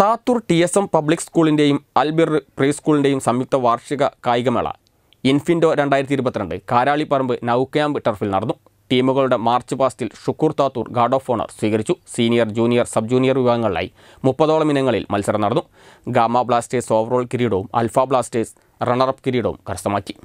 Thathoor T S M public സ്കൂളിൻ്റെയും Albir pre സ്കൂളിൻ്റെയും സംയുക്ത വാർഷിക കായികമേള ഇൻഫിൻഡോ രണ്ടായിരത്തി ഇരുപത്തിരണ്ട് കാരാളിപ്പറമ്പ് നൌക്യാമ്പ് ടർഫിൽ നടന്നു ടീമുകളുടെ മാർച്ച് പാസ്റ്റിൽ Shukoor Thathoor guard of honour സ്വീകരിച്ചു സീനിയർ ജൂനിയർ സബ് ജൂനിയർ വിഭാഗങ്ങളിലായി മുപ്പതോളം ഇനങ്ങളിൽ മത്സരം നടന്നു ഗാമ ബ്ലാസ്റ്റേഴ്സ് ഓവറോൾ കിരീടവും അൽഫ ബ്ലാസ്റ്റേഴ്സ് റണ്ണറപ്പ് കിരീടവും കരസ്ഥമാക്കി